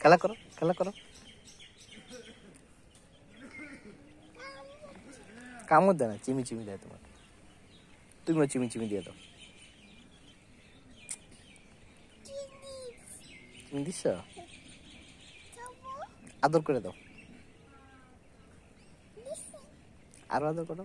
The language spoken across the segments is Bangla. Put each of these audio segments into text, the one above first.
খেলা করো খেলা করো কামু দে না চিমি চিমি দেয় তোমার তুমিও চিমি চিমি দিয়ে দাও চিমি দিস আদর করে দাও আরো আদর করো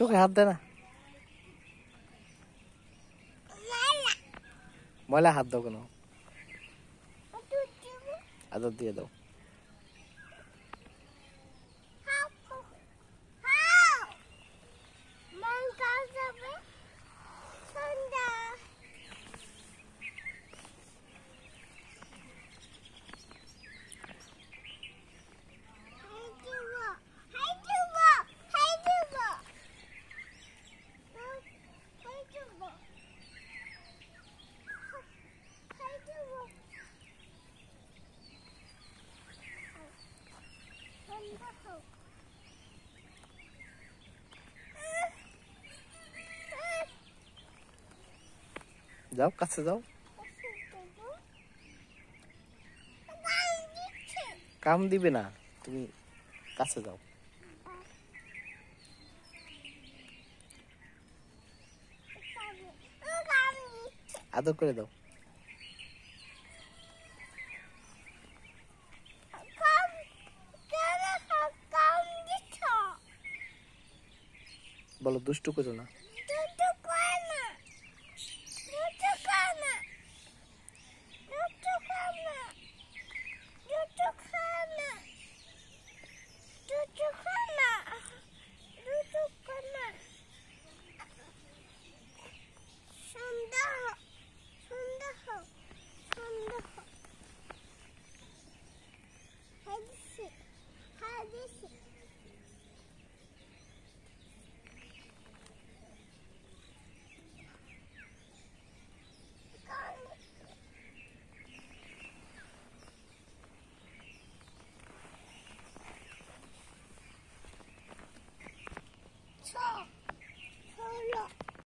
tú qué has đây nè mala, là hạt đâu cơ nó À đâu đi যাও কাছে যাও কাম দিবে না তুমি কাছে যাও আদর করে দাও বলো দুষ্টু করো না